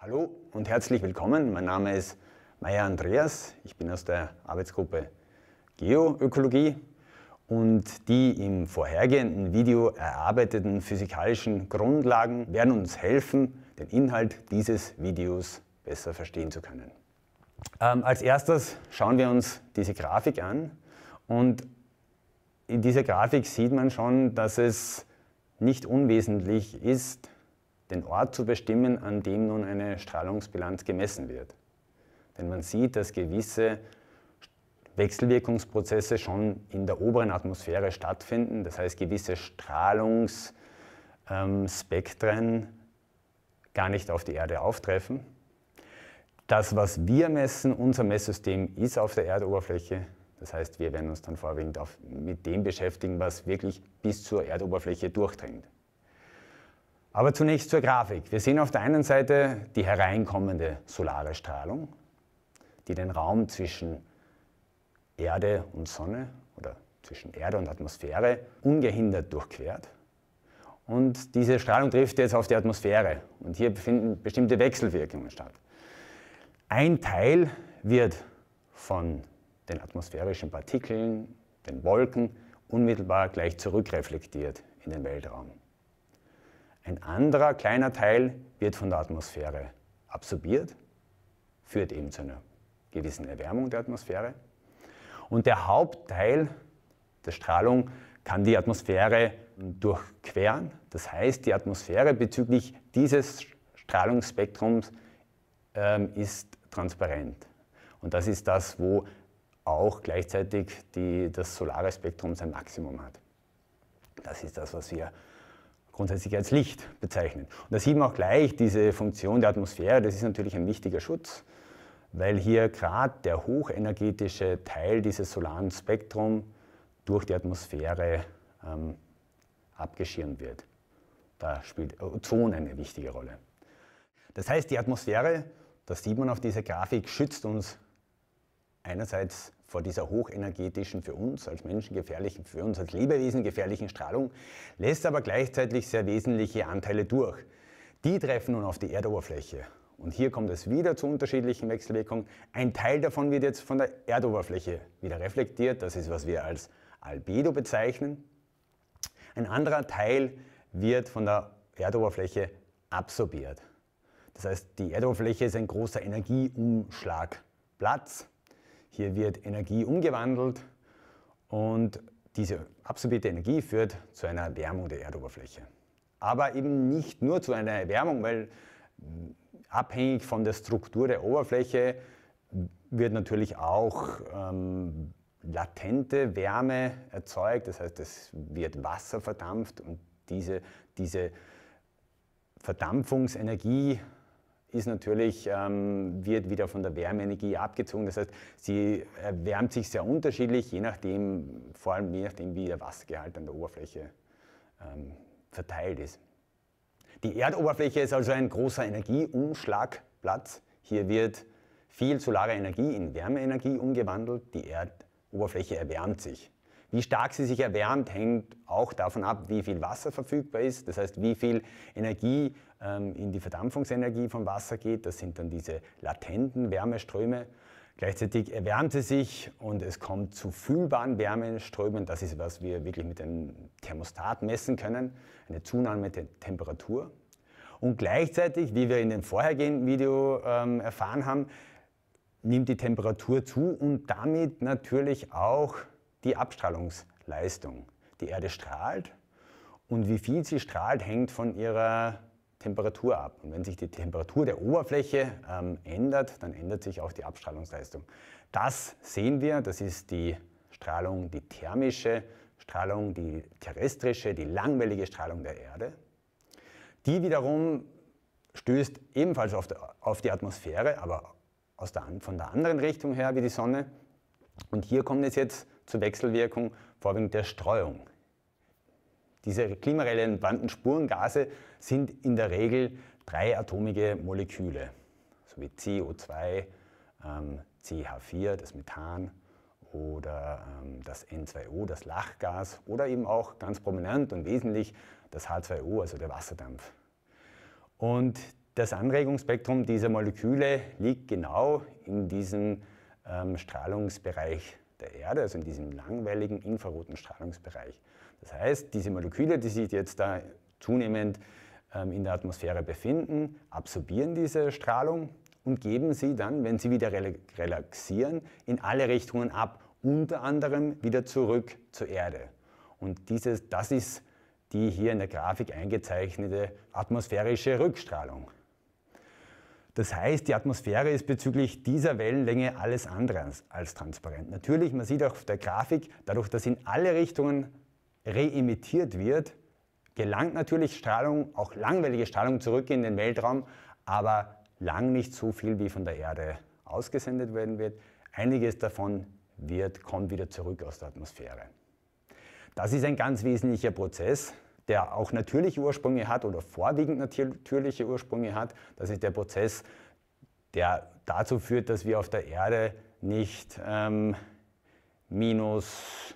Hallo und herzlich willkommen. Mein Name ist Meier Andreas. Ich bin aus der Arbeitsgruppe Geoökologie und die im vorhergehenden Video erarbeiteten physikalischen Grundlagen werden uns helfen, den Inhalt dieses Videos besser verstehen zu können. Ähm, als erstes schauen wir uns diese Grafik an und in dieser Grafik sieht man schon, dass es nicht unwesentlich ist, den Ort zu bestimmen, an dem nun eine Strahlungsbilanz gemessen wird. Denn man sieht, dass gewisse Wechselwirkungsprozesse schon in der oberen Atmosphäre stattfinden, das heißt gewisse Strahlungsspektren ähm, gar nicht auf die Erde auftreffen. Das, was wir messen, unser Messsystem ist auf der Erdoberfläche. Das heißt, wir werden uns dann vorwiegend mit dem beschäftigen, was wirklich bis zur Erdoberfläche durchdringt. Aber zunächst zur Grafik. Wir sehen auf der einen Seite die hereinkommende solare Strahlung, die den Raum zwischen Erde und Sonne oder zwischen Erde und Atmosphäre ungehindert durchquert. Und diese Strahlung trifft jetzt auf die Atmosphäre und hier finden bestimmte Wechselwirkungen statt. Ein Teil wird von den atmosphärischen Partikeln, den Wolken, unmittelbar gleich zurückreflektiert in den Weltraum. Ein anderer kleiner Teil wird von der Atmosphäre absorbiert, führt eben zu einer gewissen Erwärmung der Atmosphäre. Und der Hauptteil der Strahlung kann die Atmosphäre durchqueren. Das heißt, die Atmosphäre bezüglich dieses Strahlungsspektrums äh, ist transparent. Und das ist das, wo auch gleichzeitig die, das solare Spektrum sein Maximum hat. Das ist das, was wir grundsätzlich als Licht bezeichnen. Und da sieht man auch gleich diese Funktion der Atmosphäre, das ist natürlich ein wichtiger Schutz, weil hier gerade der hochenergetische Teil dieses solaren Spektrums durch die Atmosphäre ähm, abgeschirmt wird. Da spielt äh, Ozon eine wichtige Rolle. Das heißt, die Atmosphäre, das sieht man auf dieser Grafik, schützt uns einerseits vor dieser hochenergetischen, für uns als Menschen gefährlichen, für uns als Lebewesen gefährlichen Strahlung, lässt aber gleichzeitig sehr wesentliche Anteile durch. Die treffen nun auf die Erdoberfläche. Und hier kommt es wieder zu unterschiedlichen Wechselwirkungen. Ein Teil davon wird jetzt von der Erdoberfläche wieder reflektiert. Das ist, was wir als Albedo bezeichnen. Ein anderer Teil wird von der Erdoberfläche absorbiert. Das heißt, die Erdoberfläche ist ein großer Energieumschlagplatz hier wird Energie umgewandelt und diese absorbierte Energie führt zu einer Erwärmung der Erdoberfläche. Aber eben nicht nur zu einer Erwärmung, weil abhängig von der Struktur der Oberfläche wird natürlich auch ähm, latente Wärme erzeugt, das heißt, es wird Wasser verdampft und diese, diese Verdampfungsenergie ist natürlich, ähm, wird wieder von der Wärmeenergie abgezogen. Das heißt, sie erwärmt sich sehr unterschiedlich, je nachdem, vor allem je nachdem, wie der Wassergehalt an der Oberfläche ähm, verteilt ist. Die Erdoberfläche ist also ein großer Energieumschlagplatz. Hier wird viel solare Energie in Wärmeenergie umgewandelt. Die Erdoberfläche erwärmt sich. Wie stark sie sich erwärmt, hängt auch davon ab, wie viel Wasser verfügbar ist. Das heißt, wie viel Energie ähm, in die Verdampfungsenergie vom Wasser geht. Das sind dann diese latenten Wärmeströme. Gleichzeitig erwärmt sie sich und es kommt zu fühlbaren Wärmeströmen. Das ist, was wir wirklich mit einem Thermostat messen können, eine Zunahme der Temperatur. Und gleichzeitig, wie wir in dem vorhergehenden Video ähm, erfahren haben, nimmt die Temperatur zu und damit natürlich auch die Abstrahlungsleistung. Die Erde strahlt und wie viel sie strahlt, hängt von ihrer Temperatur ab. Und wenn sich die Temperatur der Oberfläche ähm, ändert, dann ändert sich auch die Abstrahlungsleistung. Das sehen wir, das ist die Strahlung, die thermische Strahlung, die terrestrische, die langwellige Strahlung der Erde. Die wiederum stößt ebenfalls auf die, Atmosphäre, aber der, von der anderen Richtung her wie die Sonne. Und hier kommt es jetzt zur Wechselwirkung vorwiegend der Streuung. Diese klimarelevanten Spurengase sind in der Regel dreiatomige Moleküle, so wie CO2, ähm, CH4, das Methan oder ähm, das N2O, das Lachgas oder eben auch ganz prominent und wesentlich das H2O, also der Wasserdampf. Und das Anregungsspektrum dieser Moleküle liegt genau in diesen ähm, Strahlungsbereich der Erde, also in diesem langweiligen infraroten Strahlungsbereich. Das heißt, diese Moleküle, die sich jetzt da zunehmend ähm, in der Atmosphäre befinden, absorbieren diese Strahlung und geben sie dann, wenn sie wieder relaxieren, in alle Richtungen ab, unter anderem wieder zurück zur Erde. Und dieses, das ist die hier in der Grafik eingezeichnete atmosphärische Rückstrahlung. Das heißt, die Atmosphäre ist bezüglich dieser Wellenlänge alles andere als transparent. Natürlich, man sieht auch auf der Grafik, dadurch, dass in alle Richtungen reimitiert wird, gelangt natürlich Strahlung, auch langwellige Strahlung zurück in den Weltraum, aber lang nicht so viel, wie von der Erde ausgesendet werden wird. Einiges davon wird, kommt wieder zurück aus der Atmosphäre. Das ist ein ganz wesentlicher Prozess, der auch natürliche Ursprünge hat oder vorwiegend natürliche Ursprünge hat. Das ist der Prozess, der dazu führt, dass wir auf der Erde nicht ähm, minus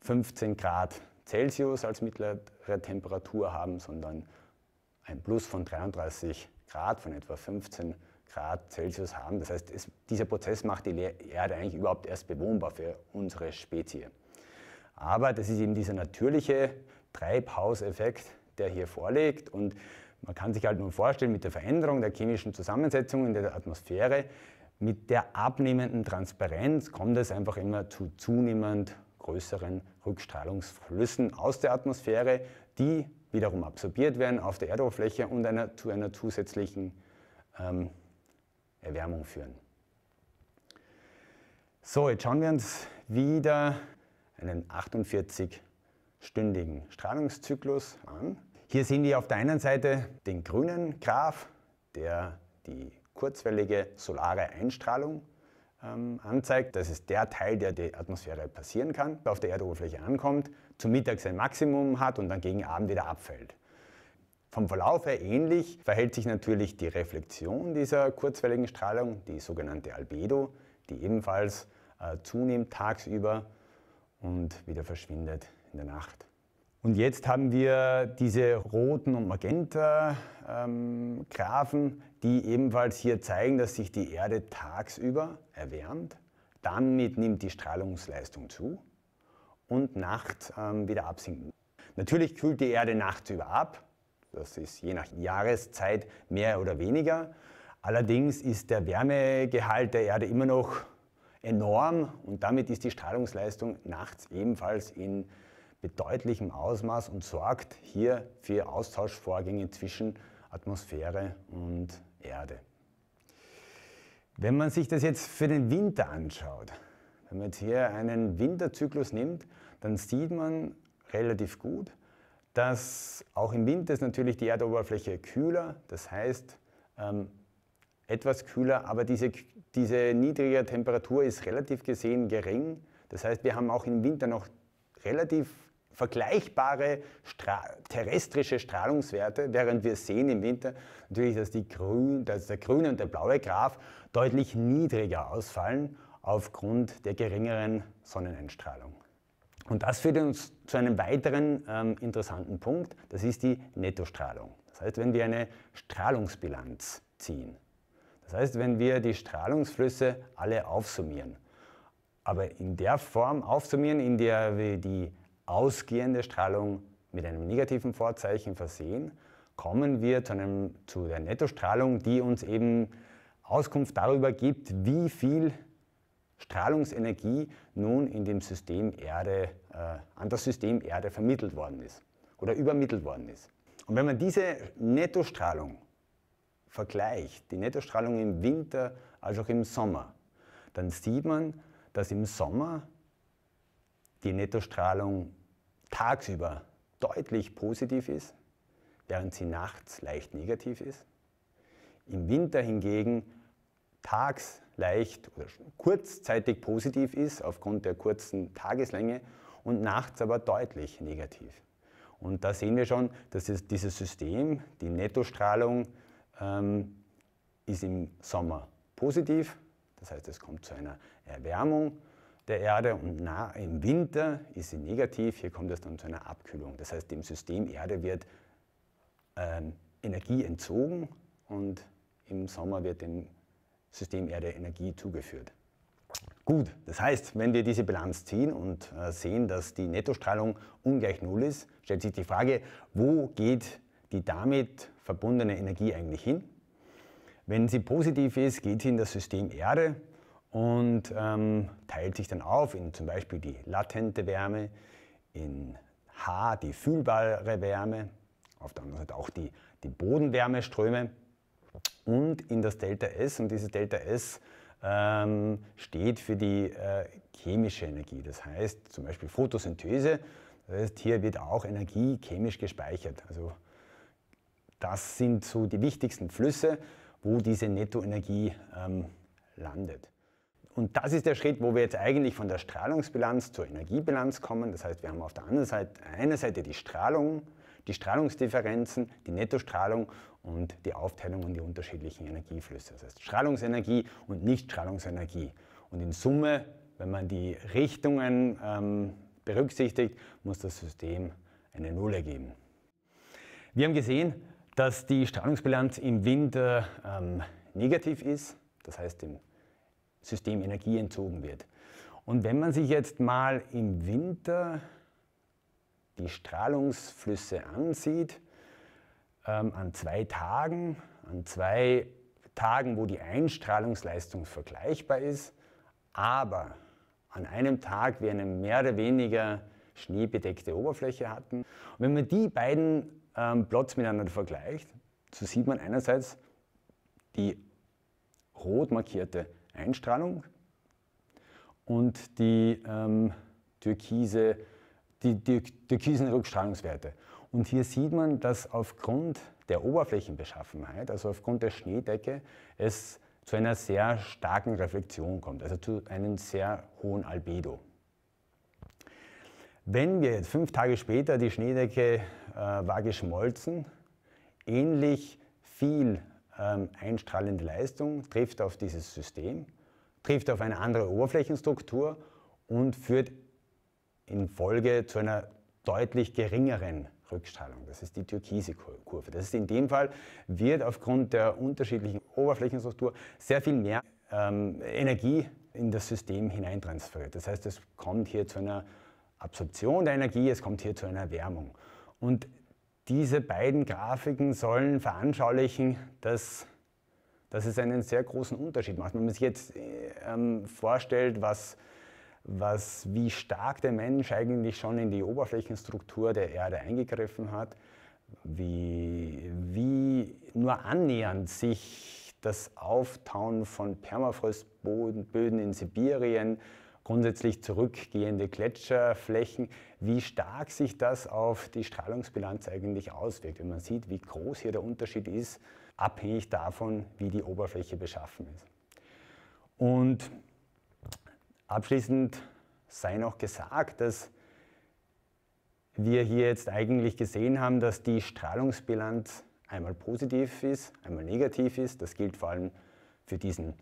15 Grad Celsius als mittlere Temperatur haben, sondern ein Plus von 33 Grad, von etwa 15 Grad Celsius haben. Das heißt, es, dieser Prozess macht die Erde eigentlich überhaupt erst bewohnbar für unsere Spezie. Aber das ist eben dieser natürliche Treibhauseffekt, der hier vorliegt. Und man kann sich halt nur vorstellen, mit der Veränderung der chemischen Zusammensetzung in der Atmosphäre, mit der abnehmenden Transparenz kommt es einfach immer zu zunehmend größeren Rückstrahlungsflüssen aus der Atmosphäre, die wiederum absorbiert werden auf der Erdoberfläche und einer, zu einer zusätzlichen ähm, Erwärmung führen. So, jetzt schauen wir uns wieder einen 48 stündigen Strahlungszyklus an. Hier sehen wir auf der einen Seite den grünen Graph, der die kurzwellige solare Einstrahlung ähm, anzeigt. Das ist der Teil, der die Atmosphäre passieren kann, auf der Erdoberfläche ankommt, zum Mittag sein Maximum hat und dann gegen Abend wieder abfällt. Vom Verlauf her ähnlich verhält sich natürlich die Reflexion dieser kurzwelligen Strahlung, die sogenannte Albedo, die ebenfalls äh, zunimmt tagsüber und wieder verschwindet der Nacht. Und jetzt haben wir diese roten und magenta ähm, Graphen, die ebenfalls hier zeigen, dass sich die Erde tagsüber erwärmt. Damit nimmt die Strahlungsleistung zu und nachts ähm, wieder absinken. Natürlich kühlt die Erde nachts über ab. Das ist je nach Jahreszeit mehr oder weniger. Allerdings ist der Wärmegehalt der Erde immer noch enorm und damit ist die Strahlungsleistung nachts ebenfalls in mit deutlichem Ausmaß und sorgt hier für Austauschvorgänge zwischen Atmosphäre und Erde. Wenn man sich das jetzt für den Winter anschaut, wenn man jetzt hier einen Winterzyklus nimmt, dann sieht man relativ gut, dass auch im Winter ist natürlich die Erdoberfläche kühler, das heißt ähm, etwas kühler, aber diese, diese niedrige Temperatur ist relativ gesehen gering. Das heißt, wir haben auch im Winter noch relativ vergleichbare Stra terrestrische Strahlungswerte, während wir sehen im Winter natürlich, dass, Grün, dass der grüne und der blaue Graph deutlich niedriger ausfallen aufgrund der geringeren Sonneneinstrahlung. Und das führt uns zu einem weiteren ähm, interessanten Punkt, das ist die Nettostrahlung. Das heißt, wenn wir eine Strahlungsbilanz ziehen, das heißt, wenn wir die Strahlungsflüsse alle aufsummieren, aber in der Form aufsummieren, in der wir die ausgehende Strahlung mit einem negativen Vorzeichen versehen, kommen wir zu, einem, zu der Nettostrahlung, die uns eben Auskunft darüber gibt, wie viel Strahlungsenergie nun in dem System Erde, äh, an das System Erde vermittelt worden ist oder übermittelt worden ist. Und wenn man diese Nettostrahlung vergleicht, die Nettostrahlung im Winter als auch im Sommer, dann sieht man, dass im Sommer die Nettostrahlung tagsüber deutlich positiv ist, während sie nachts leicht negativ ist. Im Winter hingegen tags leicht oder kurzzeitig positiv ist aufgrund der kurzen Tageslänge und nachts aber deutlich negativ. Und da sehen wir schon, dass dieses System, die Nettostrahlung, ähm, ist im Sommer positiv. Das heißt, es kommt zu einer Erwärmung der Erde und nah im Winter ist sie negativ. Hier kommt es dann zu einer Abkühlung. Das heißt, dem System Erde wird ähm, Energie entzogen und im Sommer wird dem System Erde Energie zugeführt. Gut, das heißt, wenn wir diese Bilanz ziehen und äh, sehen, dass die Nettostrahlung ungleich Null ist, stellt sich die Frage, wo geht die damit verbundene Energie eigentlich hin? Wenn sie positiv ist, geht sie in das System Erde und ähm, teilt sich dann auf in zum Beispiel die latente Wärme, in H die fühlbare Wärme, auf der anderen Seite auch die, die Bodenwärmeströme und in das Delta S. Und dieses Delta S ähm, steht für die äh, chemische Energie, das heißt zum Beispiel Photosynthese. Das heißt, hier wird auch Energie chemisch gespeichert. Also das sind so die wichtigsten Flüsse, wo diese Nettoenergie ähm, landet. Und das ist der Schritt, wo wir jetzt eigentlich von der Strahlungsbilanz zur Energiebilanz kommen. Das heißt, wir haben auf der anderen Seite, einer Seite die Strahlung, die Strahlungsdifferenzen, die Nettostrahlung und die Aufteilung und die unterschiedlichen Energieflüsse. Das heißt Strahlungsenergie und Nichtstrahlungsenergie. Und in Summe, wenn man die Richtungen ähm, berücksichtigt, muss das System eine Null ergeben. Wir haben gesehen, dass die Strahlungsbilanz im Winter ähm, negativ ist. Das heißt, im System Energie entzogen wird. Und wenn man sich jetzt mal im Winter die Strahlungsflüsse ansieht, ähm, an zwei Tagen, an zwei Tagen, wo die Einstrahlungsleistung vergleichbar ist, aber an einem Tag wir eine mehr oder weniger schneebedeckte Oberfläche hatten. Und wenn man die beiden ähm, Plots miteinander vergleicht, so sieht man einerseits die rot markierte Einstrahlung und die ähm, türkise, die, die, türkisen Rückstrahlungswerte. Und hier sieht man, dass aufgrund der Oberflächenbeschaffenheit, also aufgrund der Schneedecke, es zu einer sehr starken Reflexion kommt, also zu einem sehr hohen Albedo. Wenn wir jetzt fünf Tage später die Schneedecke äh, war geschmolzen, ähnlich viel ähm, einstrahlende Leistung trifft auf dieses System, trifft auf eine andere Oberflächenstruktur und führt in Folge zu einer deutlich geringeren Rückstrahlung. Das ist die türkise Kurve. Das ist in dem Fall, wird aufgrund der unterschiedlichen Oberflächenstruktur sehr viel mehr ähm, Energie in das System hineintransferiert. Das heißt, es kommt hier zu einer Absorption der Energie, es kommt hier zu einer Wärmung. Und diese beiden Grafiken sollen veranschaulichen, dass, dass es einen sehr großen Unterschied macht. Wenn man sich jetzt äh, ähm, vorstellt, was, was, wie stark der Mensch eigentlich schon in die Oberflächenstruktur der Erde eingegriffen hat, wie, wie nur annähernd sich das Auftauen von Permafrostböden in Sibirien grundsätzlich zurückgehende Gletscherflächen, wie stark sich das auf die Strahlungsbilanz eigentlich auswirkt. Wenn man sieht, wie groß hier der Unterschied ist, abhängig davon, wie die Oberfläche beschaffen ist. Und abschließend sei noch gesagt, dass wir hier jetzt eigentlich gesehen haben, dass die Strahlungsbilanz einmal positiv ist, einmal negativ ist. Das gilt vor allem für diesen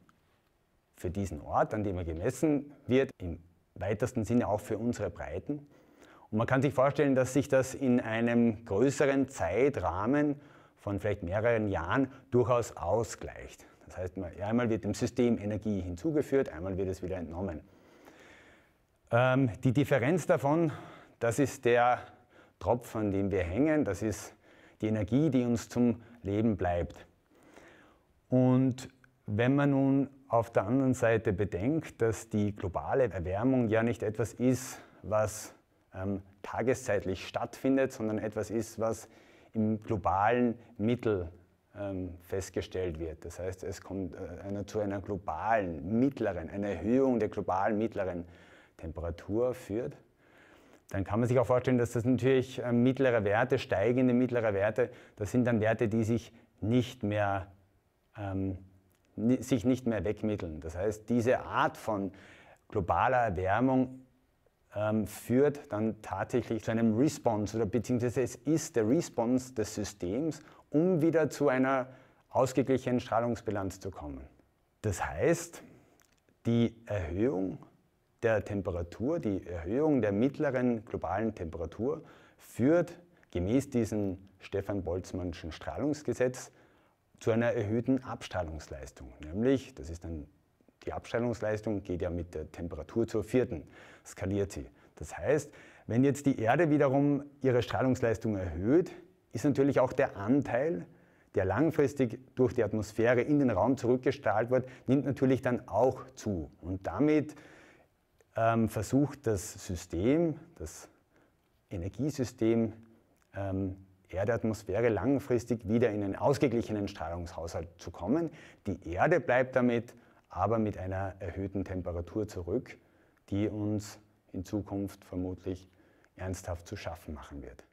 für diesen Ort, an dem er gemessen wird, im weitesten Sinne auch für unsere Breiten. Und man kann sich vorstellen, dass sich das in einem größeren Zeitrahmen von vielleicht mehreren Jahren durchaus ausgleicht. Das heißt, einmal wird dem System Energie hinzugeführt, einmal wird es wieder entnommen. Ähm, die Differenz davon, das ist der Tropf, an dem wir hängen, das ist die Energie, die uns zum Leben bleibt. Und wenn man nun auf der anderen Seite bedenkt, dass die globale Erwärmung ja nicht etwas ist, was ähm, tageszeitlich stattfindet, sondern etwas ist, was im globalen Mittel ähm, festgestellt wird. Das heißt, es kommt äh, einer, zu einer globalen mittleren, einer Erhöhung der globalen mittleren Temperatur führt. Dann kann man sich auch vorstellen, dass das natürlich äh, mittlere Werte, steigende mittlere Werte, das sind dann Werte, die sich nicht mehr ähm, sich nicht mehr wegmitteln. Das heißt, diese Art von globaler Erwärmung ähm, führt dann tatsächlich zu einem Response oder beziehungsweise es ist der Response des Systems, um wieder zu einer ausgeglichenen Strahlungsbilanz zu kommen. Das heißt, die Erhöhung der Temperatur, die Erhöhung der mittleren globalen Temperatur führt gemäß diesem Stefan Boltzmannschen Strahlungsgesetz zu einer erhöhten Abstrahlungsleistung. Nämlich, das ist dann die Abstrahlungsleistung, geht ja mit der Temperatur zur vierten, skaliert sie. Das heißt, wenn jetzt die Erde wiederum ihre Strahlungsleistung erhöht, ist natürlich auch der Anteil, der langfristig durch die Atmosphäre in den Raum zurückgestrahlt wird, nimmt natürlich dann auch zu. Und damit ähm, versucht das System, das Energiesystem, ähm, Erdatmosphäre langfristig wieder in einen ausgeglichenen Strahlungshaushalt zu kommen. Die Erde bleibt damit aber mit einer erhöhten Temperatur zurück, die uns in Zukunft vermutlich ernsthaft zu schaffen machen wird.